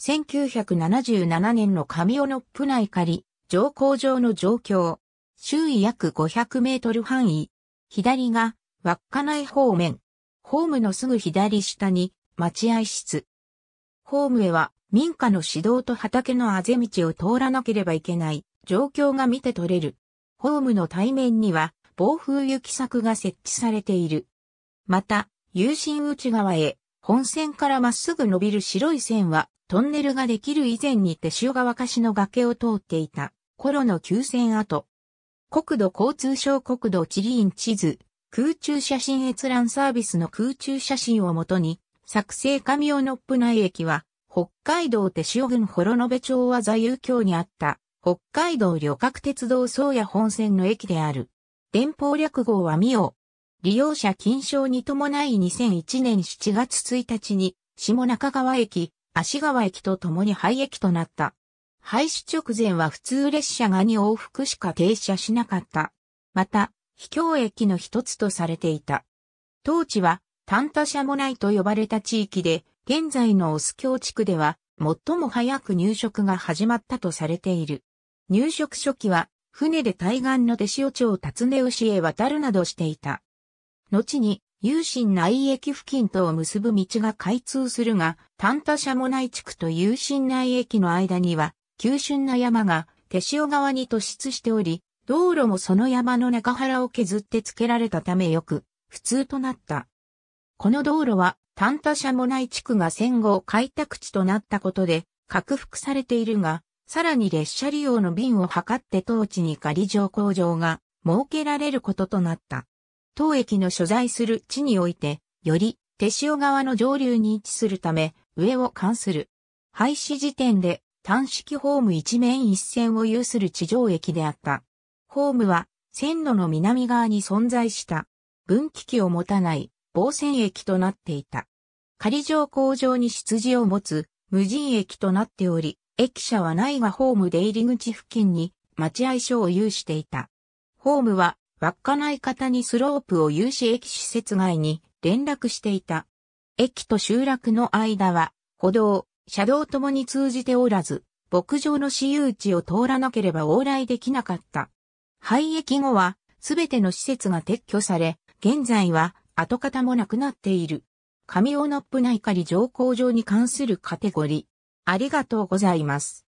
1977年の神尾のプ内仮、乗降上の状況。周囲約500メートル範囲。左が、稚内方面。ホームのすぐ左下に、待合室。ホームへは、民家の指導と畑のあぜ道を通らなければいけない、状況が見て取れる。ホームの対面には、暴風雪柵が設置されている。また、有心内側へ、本線からまっすぐ伸びる白い線は、トンネルができる以前に手塩川柏の崖を通っていた頃の急線跡。国土交通省国土地理院地図、空中写真閲覧サービスの空中写真をもとに、作成神尾のプ内駅は、北海道手塩郡幌延町和座遊郷にあった、北海道旅客鉄道宗谷本線の駅である。電報略号はみお。利用者禁止に伴い2001年7月1日に、下中川駅、芦川駅と共に廃駅となった。廃止直前は普通列車が2往復しか停車しなかった。また、秘境駅の一つとされていた。当地は、単他社もないと呼ばれた地域で、現在のオス京地区では、最も早く入植が始まったとされている。入植初期は、船で対岸の手塩町辰ね牛へ渡るなどしていた。後に、有心内駅付近とを結ぶ道が開通するが、丹田社も内地区と有心内駅の間には、急峻な山が手塩川に突出しており、道路もその山の中腹を削って付けられたためよく、普通となった。この道路は、丹田社も内地区が戦後開拓地となったことで、拡幅されているが、さらに列車利用の便を図って当地に仮乗工場が設けられることとなった。当駅の所在する地において、より手塩川の上流に位置するため、上を関する。廃止時点で単式ホーム一面一線を有する地上駅であった。ホームは線路の南側に存在した。分岐器を持たない防線駅となっていた。仮上工場に羊を持つ無人駅となっており、駅舎はないがホーム出入り口付近に待合所を有していた。ホームは稚内方にスロープを有志駅施設外に連絡していた。駅と集落の間は、歩道、車道ともに通じておらず、牧場の私有地を通らなければ往来できなかった。廃駅後は、すべての施設が撤去され、現在は跡形もなくなっている。上尾のップ内仮乗降場に関するカテゴリー。ありがとうございます。